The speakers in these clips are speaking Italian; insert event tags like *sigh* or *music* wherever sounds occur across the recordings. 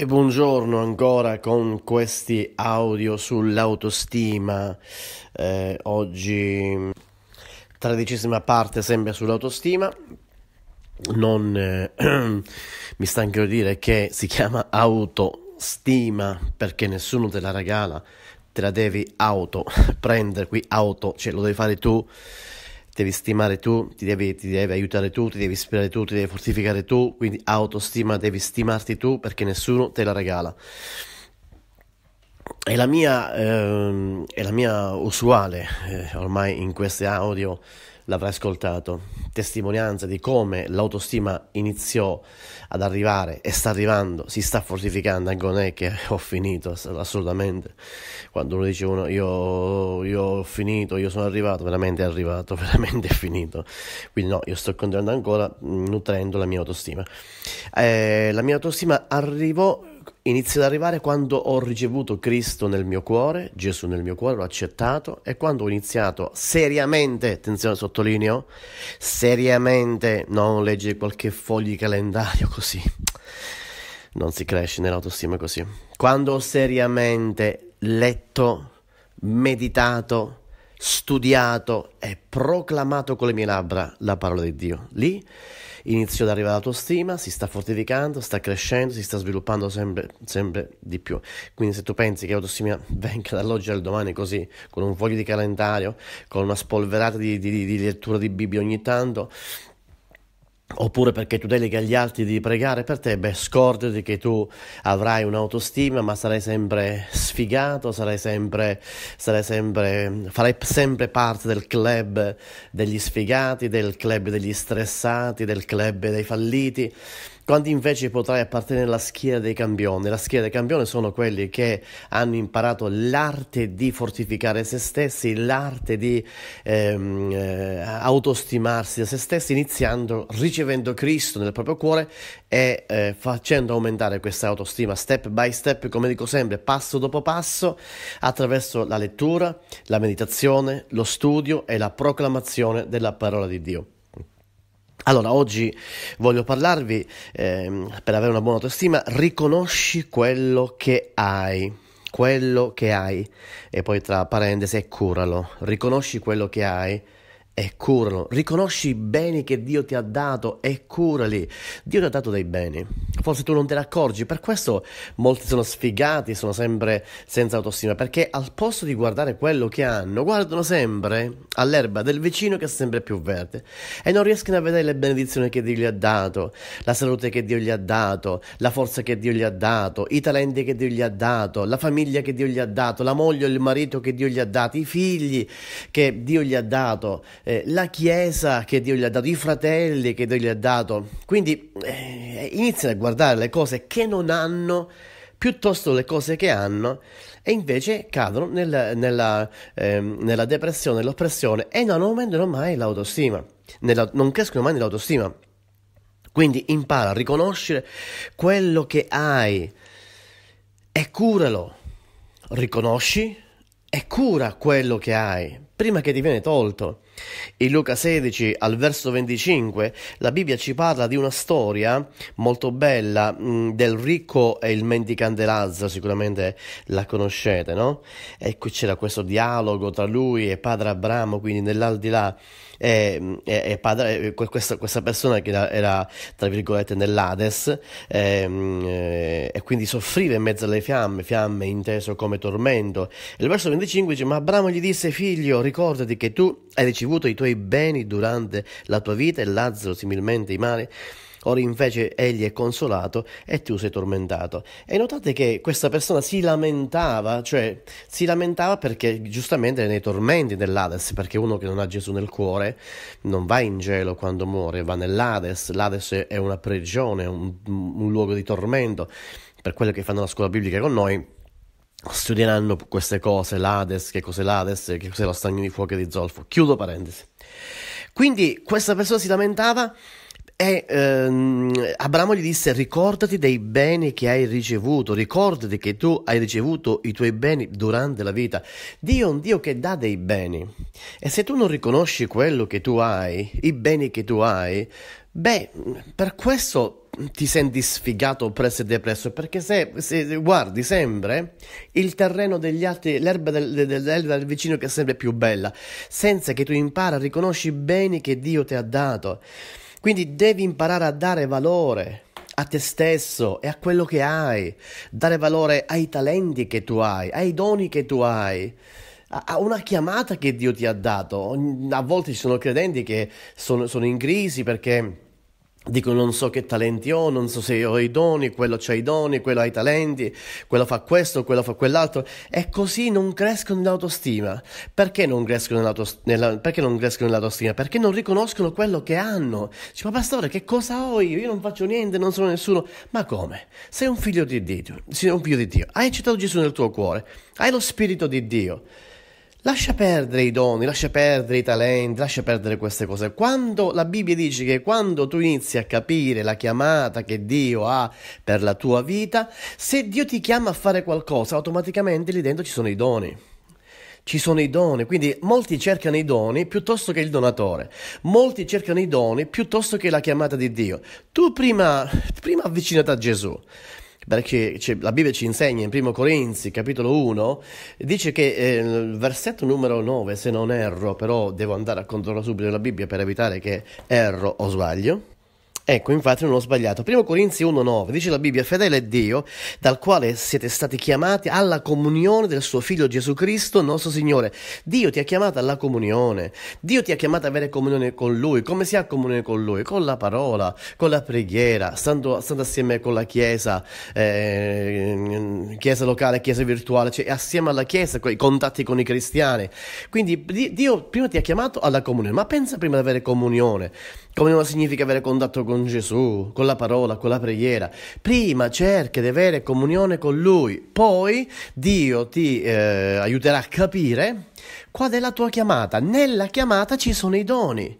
E buongiorno ancora con questi audio sull'autostima. Eh, oggi tredicesima parte sempre sull'autostima. Non eh, *clears throat* mi stancherò di dire che si chiama autostima perché nessuno te la regala, te la devi auto *laughs* prendere qui auto, cioè lo devi fare tu devi stimare tu, ti devi, ti devi, aiutare tu, ti devi ispirare tu, ti devi fortificare tu, quindi autostima, devi stimarti tu perché nessuno te la regala. E la mia, ehm, è la mia usuale, eh, ormai in queste audio, l'avrai ascoltato, testimonianza di come l'autostima iniziò ad arrivare e sta arrivando, si sta fortificando, anche ecco, non è che *laughs* ho finito assolutamente, quando uno dice uno io, io ho finito, io sono arrivato, veramente è arrivato, *laughs* veramente è finito, quindi no, io sto continuando ancora mm, nutrendo la mia autostima. Eh, la mia autostima arrivò inizia ad arrivare quando ho ricevuto Cristo nel mio cuore, Gesù nel mio cuore, l'ho accettato e quando ho iniziato seriamente, attenzione sottolineo, seriamente, non leggere qualche foglio di calendario *laughs* così, non si cresce nell'autostima così, quando ho seriamente letto, meditato, studiato e proclamato con le mie labbra la parola di Dio, lì Inizio ad arrivare l'autostima, si sta fortificando, sta crescendo, si sta sviluppando sempre, sempre di più. Quindi se tu pensi che l'autostima *laughs* venga dall'oggi al domani così, con un foglio di calendario, con una spolverata di, di, di lettura di Bibbia ogni tanto, Oppure perché tu deleghi agli altri di pregare per te, beh, scordati che tu avrai un'autostima, ma sarai sempre sfigato, sarai sempre, sarai sempre, farai sempre parte del club degli sfigati, del club degli stressati, del club dei falliti quando invece potrai appartenere alla schiera dei campioni. La schiera dei campioni sono quelli che hanno imparato l'arte di fortificare se stessi, l'arte di ehm, eh, autostimarsi da se stessi, iniziando ricevendo Cristo nel proprio cuore e eh, facendo aumentare questa autostima step by step, come dico sempre, passo dopo passo, attraverso la lettura, la meditazione, lo studio e la proclamazione della parola di Dio. Allora, oggi voglio parlarvi, eh, per avere una buona autostima, riconosci quello che hai, quello che hai, e poi tra parentesi, curalo, riconosci quello che hai, e curalo. Riconosci i beni che Dio ti ha dato e curali. Dio ti ha dato dei beni. Forse tu non te ne accorgi, per questo molti sono sfigati, sono sempre senza autostima, perché al posto di guardare quello che hanno, guardano sempre all'erba del vicino che è sempre più verde e non riescono a vedere le benedizioni che Dio gli ha dato, la salute che Dio gli ha dato, la forza che Dio gli ha dato, i talenti che Dio gli ha dato, la famiglia che Dio gli ha dato, la moglie o il marito che Dio gli ha dato, i figli che Dio gli ha dato eh, la Chiesa che Dio gli ha dato, i fratelli che Dio gli ha dato. Quindi eh, iniziano a guardare le cose che non hanno piuttosto le cose che hanno e invece cadono nel, nella, ehm, nella, depressione, nell'oppressione e non aumentano mai l'autostima, nella, non crescono mai nell'autostima. Quindi impara a riconoscere quello che hai e curalo. Riconosci e cura quello che hai prima che ti viene tolto. In Luca 16 al verso 25 la Bibbia ci parla di una storia molto bella mh, mm, del ricco e il mendicante Lazzaro, sicuramente la conoscete, no? E qui c'era questo dialogo tra lui e padre Abramo, quindi nell'aldilà e, e, e padre, questa, questa, persona che era, era tra virgolette nell'Ades mm, e, e, quindi soffriva in mezzo alle fiamme, fiamme inteso come tormento. E il verso 25 dice, ma Abramo gli disse, figlio, ricordati che tu hai ricevuto ricevuto i tuoi beni durante la tua vita e Lazzaro similmente i mali? Ora invece egli è consolato e tu sei tormentato. E notate che questa persona si lamentava, cioè si lamentava perché giustamente nei tormenti dell'Ades, perché uno che non ha Gesù nel cuore non va in gelo quando muore, va nell'Ades. L'Ades è una prigione, un, un luogo di tormento per quello che fanno la scuola biblica con noi studieranno queste cose, l'Ades, che cos'è l'Ades, che cos'è lo stagno di fuoco di zolfo. Chiudo parentesi. Quindi questa persona si lamentava e ehm, Abramo gli disse ricordati dei beni che hai ricevuto, ricordati che tu hai ricevuto i tuoi beni durante la vita. Dio è un Dio che dà dei beni e se tu non riconosci quello che tu hai, i beni che tu hai, Beh, per questo ti senti sfigato, oppresso e depresso, perché se, se guardi sempre il terreno degli altri, l'erba del, del, del, del vicino che è sempre più bella, senza che tu impara, riconosci i beni che Dio ti ha dato. Quindi devi imparare a dare valore a te stesso e a quello che hai, dare valore ai talenti che tu hai, ai doni che tu hai a una chiamata che Dio ti ha dato. A volte ci sono credenti che sono, sono in crisi perché Dico non so che talenti ho, non so se ho i doni, quello c'ha i doni, quello ha i talenti, quello fa questo, quello fa quell'altro e così non crescono nell'autostima. Perché non crescono, nell'autos- nella- perché non crescono nell'autostima? Perché non riconoscono quello che hanno. Dice ma pastore che cosa ho io? Io non faccio niente, non sono nessuno. Ma come? Sei un figlio di Dio, sei un figlio di Dio, hai accettato Gesù nel tuo cuore, hai lo spirito di Dio. Lascia perdere i doni, lascia perdere i talenti, lascia perdere queste cose. Quando la Bibbia dice che quando tu inizi a capire la chiamata che Dio ha per la tua vita, se Dio ti chiama a fare qualcosa, automaticamente lì dentro ci sono i doni ci sono i doni, quindi molti cercano i doni piuttosto che il donatore, molti cercano i doni piuttosto che la chiamata di Dio. Tu prima, prima avvicinati a Gesù perché la Bibbia ci insegna in 1 Corinzi, capitolo 1, dice che eh, il versetto numero 9, se non erro, però devo andare a controllare subito la Bibbia per evitare che erro o sbaglio. Ecco, infatti non ho sbagliato. 1 Corinzi 1,9 dice la Bibbia: Fedele è Dio, dal quale siete stati chiamati alla comunione del suo Figlio Gesù Cristo, nostro Signore. Dio ti ha chiamato alla comunione. Dio ti ha chiamato ad avere comunione con Lui. Come si ha comunione con Lui? Con la parola, con la preghiera, stando, stando assieme con la Chiesa, eh, Chiesa locale, Chiesa virtuale, cioè assieme alla Chiesa, con i contatti con i cristiani. Quindi Dio prima ti ha chiamato alla comunione, ma pensa prima ad avere comunione. Comunione significa avere contatto con con Gesù, con la parola, con la preghiera. Prima cerca di avere comunione con Lui, poi Dio ti eh, aiuterà a capire qual è la tua chiamata. Nella chiamata ci sono i doni.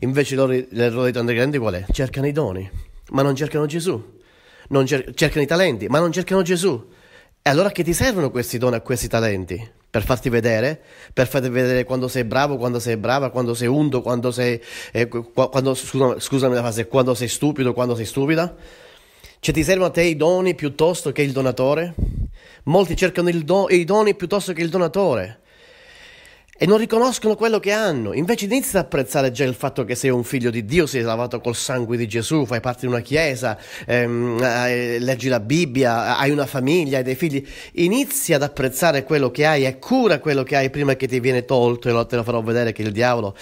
Invece l'errore dei tanti grandi qual è? Cercano i doni, ma non cercano Gesù. Non cer- cercano i talenti, ma non cercano Gesù. E allora a che ti servono questi doni e questi talenti? per farti vedere, per farti vedere quando sei bravo, quando sei brava, quando sei unto, quando sei, eh, quando, scusami, scusami la frase, quando sei stupido, quando sei stupida. Cioè ti servono a te i doni piuttosto che il donatore? Molti cercano do, i doni piuttosto che il donatore e non riconoscono quello che hanno. Invece inizi ad apprezzare già il fatto che sei un figlio di Dio, sei lavato col sangue di Gesù, fai parte di una chiesa, ehm, eh, leggi la Bibbia, hai una famiglia, hai dei figli. Inizi ad apprezzare quello che hai e cura quello che hai prima che ti viene tolto e te lo farò vedere che il diavolo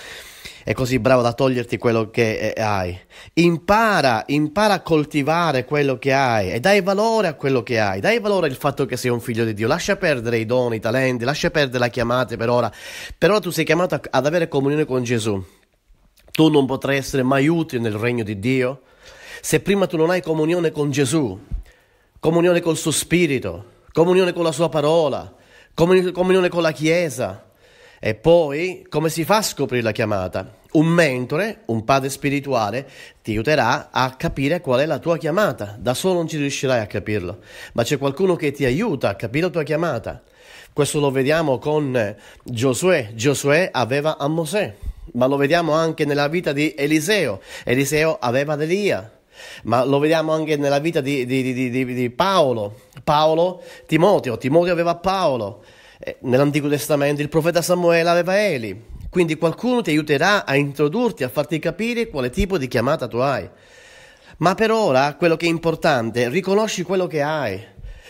è così bravo da toglierti quello che eh, hai. Impara, impara a coltivare quello che hai e dai valore a quello che hai. Dai valore al fatto che sei un figlio di Dio. Lascia perdere i doni, i talenti, lascia perdere la chiamata per ora. Per ora tu sei chiamato ad avere comunione con Gesù. Tu non potrai essere mai utile nel regno di Dio se prima tu non hai comunione con Gesù, comunione col suo spirito, comunione con la sua parola, comunione con la Chiesa e poi come si fa a scoprire la chiamata? Un mentore, un padre spirituale, ti aiuterà a capire qual è la tua chiamata. Da solo non ci riuscirai a capirlo, ma c'è qualcuno che ti aiuta a capire la tua chiamata. Questo lo vediamo con Giosuè. Giosuè aveva a Mosè, ma lo vediamo anche nella vita di Eliseo. Eliseo aveva ad Elia, ma lo vediamo anche nella vita di, di, di, di Paolo. Paolo, Timoteo, Timoteo aveva Paolo. Eh, nell'Antico Testamento il profeta Samuele aveva Eli, quindi qualcuno ti aiuterà a introdurti, a farti capire quale tipo di chiamata tu hai. Ma per ora quello che è importante, riconosci quello che hai.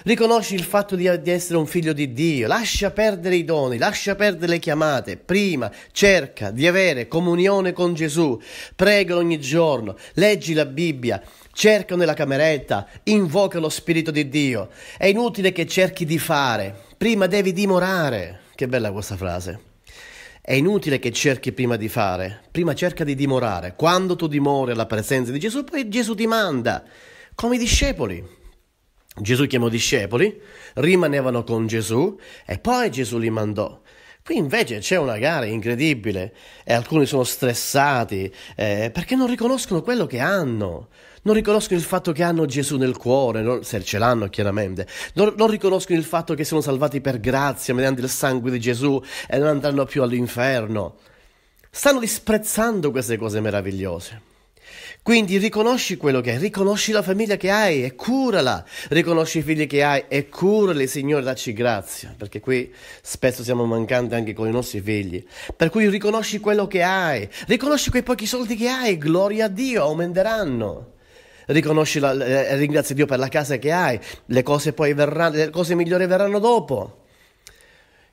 Riconosci il fatto di, di, essere un figlio di Dio, lascia perdere i doni, lascia perdere le chiamate, prima cerca di avere comunione con Gesù, prega ogni giorno, leggi la Bibbia, cerca nella cameretta, invoca lo Spirito di Dio. È inutile che cerchi di fare, prima devi dimorare. Che bella questa frase. È inutile che cerchi prima di fare, prima cerca di dimorare. Quando tu dimori alla presenza di Gesù, poi Gesù ti manda, come i discepoli. Gesù chiamò discepoli, rimanevano con Gesù e poi Gesù li mandò. Qui invece c'è una gara incredibile e alcuni sono stressati eh, perché non riconoscono quello che hanno, non riconoscono il fatto che hanno Gesù nel cuore, non, se ce l'hanno chiaramente, non, non, riconoscono il fatto che sono salvati per grazia mediante il sangue di Gesù e non andranno più all'inferno. Stanno disprezzando queste cose meravigliose. Quindi riconosci quello che hai, riconosci la famiglia che hai e curala, riconosci i figli che hai e curali, Signore, dacci grazia, perché qui spesso siamo mancanti anche con i nostri figli. Per cui riconosci quello che hai, riconosci quei pochi soldi che hai, gloria a Dio, aumenteranno riconosci e eh, ringrazi Dio per la casa che hai, le cose poi verranno, le cose migliori verranno dopo.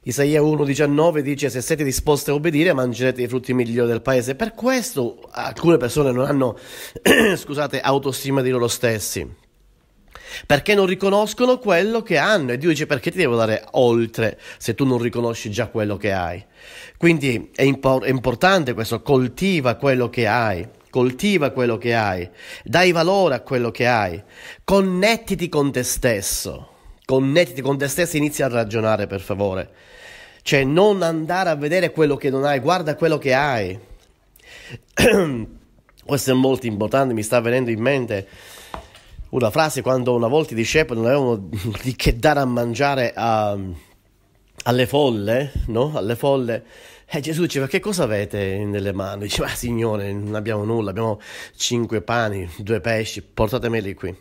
Isaia 1,19 dice: Se siete disposti a obbedire, mangerete i frutti migliori del paese. Per questo alcune persone non hanno *clears throat* scusate, autostima di loro stessi. Perché non riconoscono quello che hanno. E Dio dice: Perché ti devo dare oltre se tu non riconosci già quello che hai? Quindi è, impor- è importante questo: coltiva quello che hai coltiva quello che hai, dai valore a quello che hai, connettiti con te stesso connettiti con te stesso e inizia a ragionare, per favore. Cioè, non andare a vedere quello che non hai, guarda quello che hai. *clears throat* Questo è molto importante, mi sta venendo in mente una frase quando una volta i discepoli non avevano di che dare a mangiare a, alle folle, no? Alle folle. E eh, Gesù diceva: Che cosa avete nelle mani? Diceva: ah, Signore, non abbiamo nulla, abbiamo cinque pani, due pesci, portatemeli qui.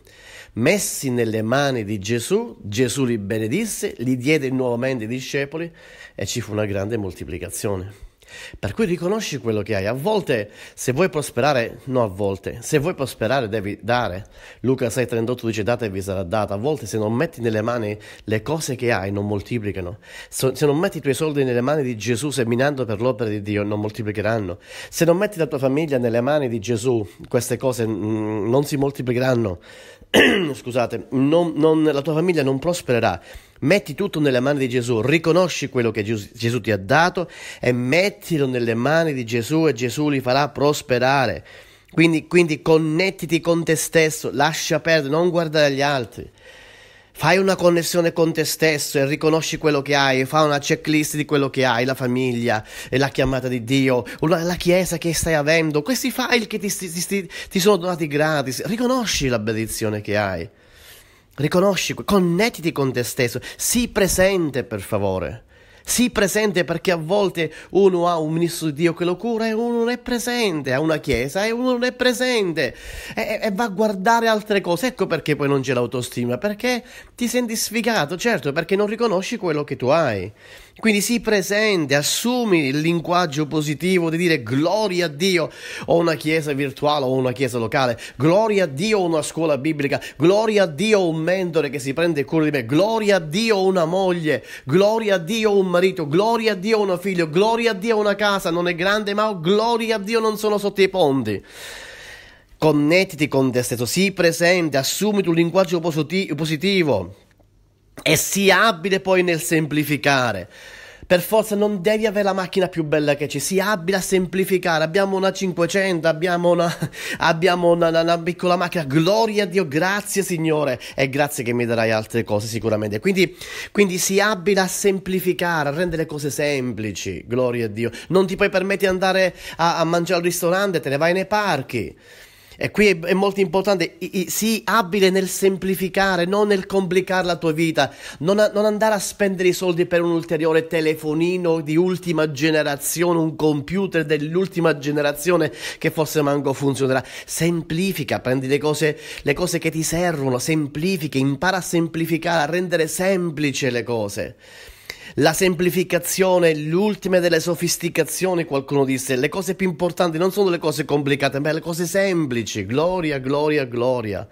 Messi nelle mani di Gesù, Gesù li benedisse, li diede nuovamente ai discepoli e ci fu una grande moltiplicazione. Per cui riconosci quello che hai. A volte, se vuoi prosperare, no a volte, se vuoi prosperare devi dare. Luca 6,38 dice date e vi sarà data. A volte se non metti nelle mani le cose che hai non moltiplicano. se non metti i tuoi soldi nelle mani di Gesù seminando per l'opera di Dio non moltiplicheranno. Se non metti la tua famiglia nelle mani di Gesù queste cose mh, mm, non si moltiplicheranno. *clears throat* Scusate, non, non, la tua famiglia non prospererà. Metti tutto nelle mani di Gesù, riconosci quello che Gesù ti ha dato e mettilo nelle mani di Gesù e Gesù li farà prosperare. Quindi, quindi connettiti con te stesso, lascia perdere, non guardare agli altri. Fai una connessione con te stesso e riconosci quello che hai, fa una checklist di quello che hai, la famiglia, la chiamata di Dio, la chiesa che stai avendo, questi file che ti, ti, ti sono donati gratis, riconosci la benedizione che hai. Riconosci, connettiti con te stesso, sii presente per favore. Sii presente perché a volte uno ha un ministro di Dio che lo cura e uno non è presente, ha una chiesa e uno non è presente e, e va a guardare altre cose. Ecco perché poi non c'è l'autostima, perché ti senti sfigato, certo, perché non riconosci quello che tu hai. Quindi sii presente, assumi il linguaggio positivo di dire gloria a Dio, ho una chiesa virtuale o una chiesa locale, gloria a Dio ho una scuola biblica, gloria a Dio ho un mentore che si prende cura di me, gloria a Dio ho una moglie, gloria a Dio ho un marito, gloria a Dio ho un figlio, gloria a Dio ho una casa, non è grande ma oh, gloria a Dio non sono sotto i ponti. Connettiti con te stesso, sii presente, assumiti un linguaggio positivo e sii abile poi nel semplificare per forza non devi avere la macchina più bella che ci sia, abbia a semplificare, abbiamo una 500, abbiamo una, *laughs* abbiamo una, una, una piccola macchina, gloria a Dio, grazie Signore e grazie che mi darai altre cose sicuramente. Quindi, quindi si abbia a semplificare, a rendere le cose semplici, gloria a Dio. Non ti puoi permettere di andare a, a mangiare al ristorante, te ne vai nei parchi. E qui è, è molto importante, i, i, sii abile nel semplificare, non nel complicare la tua vita, non, a, non andare a spendere i soldi per un ulteriore telefonino di ultima generazione, un computer dell'ultima generazione che forse manco funzionerà. Semplifica, prendi le cose, le cose che ti servono, semplifica, impara a semplificare, a rendere semplice le cose la semplificazione, l'ultima delle sofisticazioni, qualcuno disse, le cose più importanti non sono le cose complicate, ma le cose semplici, gloria, gloria, gloria.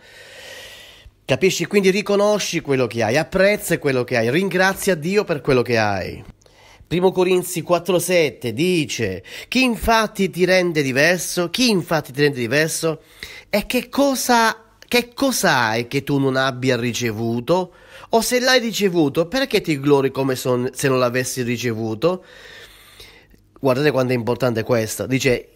Capisci? Quindi riconosci quello che hai, apprezza quello che hai, ringrazia Dio per quello che hai. Primo Corinzi 4:7 dice: Chi infatti ti rende diverso? Chi infatti ti rende diverso? E che cosa, che cosa hai che tu non abbia ricevuto? O se l'hai ricevuto, perché ti glori come son, se non l'avessi ricevuto? Guardate quanto è importante questo. Dice,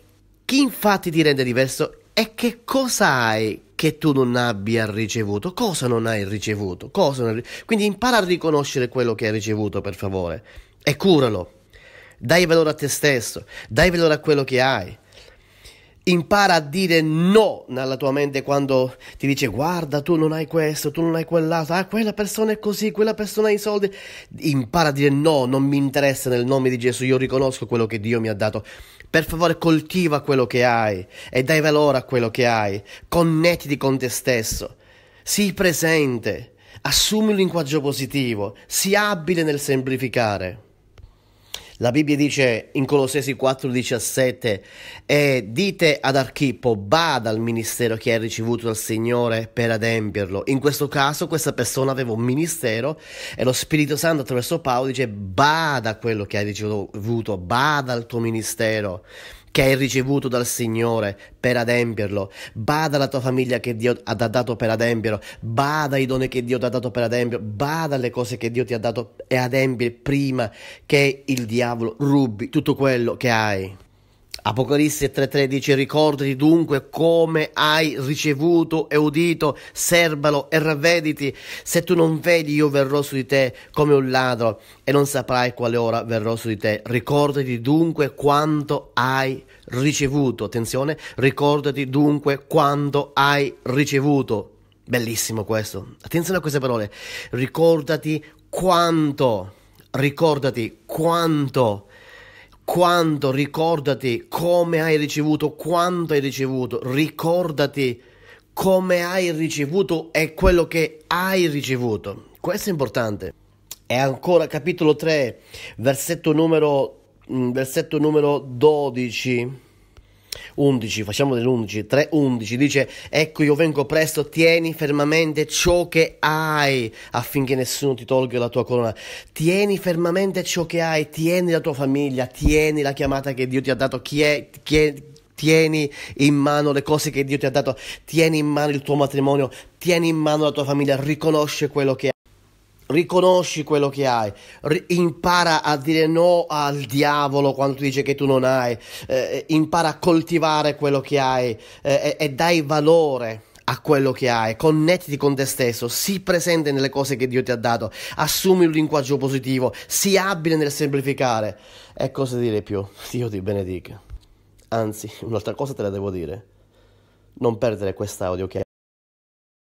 chi infatti ti rende diverso è che cosa hai che tu non abbia ricevuto? Cosa non hai ricevuto? Non hai... Quindi impara a riconoscere quello che hai ricevuto, per favore, e curalo. Dai valore a te stesso, dai valore a quello che hai. Impara a dire no nella tua mente quando ti dice guarda tu non hai questo, tu non hai quell'altro, ah quella persona è così, quella persona ha i soldi. Impara a dire no, non mi interessa nel nome di Gesù, io riconosco quello che Dio mi ha dato. Per favore coltiva quello che hai e dai valore a quello che hai. Connettiti con te stesso. Sii presente, assumi un linguaggio positivo, sii abile nel semplificare. La Bibbia dice in Colossesi 4:17, e dite ad Archippo, bada al ministero che hai ricevuto dal Signore per adempierlo. In questo caso questa persona aveva un ministero e lo Spirito Santo attraverso Paolo dice, bada a quello che hai ricevuto, bada al tuo ministero che hai ricevuto dal Signore per adempierlo. Bada la tua famiglia che Dio ha dato per adempierlo. Bada i doni che Dio ti ha dato per adempierlo. Bada le cose che Dio ti ha dato e adempiere prima che il diavolo rubi tutto quello che hai. Apocalisse 3:13 ricordati dunque come hai ricevuto e udito, serbalo e ravvediti, se tu non vedi io verrò su di te come un ladro e non saprai quale ora verrò su di te. Ricordati dunque quanto hai ricevuto, attenzione, ricordati dunque quanto hai ricevuto. Bellissimo questo. Attenzione a queste parole. Ricordati quanto, ricordati quanto quanto, ricordati come hai ricevuto, quanto hai ricevuto, ricordati come hai ricevuto e quello che hai ricevuto. Questo è importante. È ancora capitolo 3, versetto numero, mm, versetto numero 12. 11, facciamo dell'11, 3, 11, dice ecco io vengo presto, tieni fermamente ciò che hai affinché nessuno ti tolga la tua corona, tieni fermamente ciò che hai, tieni la tua famiglia, tieni la chiamata che Dio ti ha dato, chi è, chi è tieni in mano le cose che Dio ti ha dato, tieni in mano il tuo matrimonio, tieni in mano la tua famiglia, riconosce quello che hai riconosci quello che hai, R- impara a dire no al diavolo quando ti dice che tu non hai, eh, impara a coltivare quello che hai eh, e, e dai valore a quello che hai, connettiti con te stesso, sii presente nelle cose che Dio ti ha dato, assumi un linguaggio positivo, sii abile nel semplificare. E cosa dire più? *laughs* Dio ti benedica. Anzi, un'altra cosa te la devo dire. Non perdere quest'audio che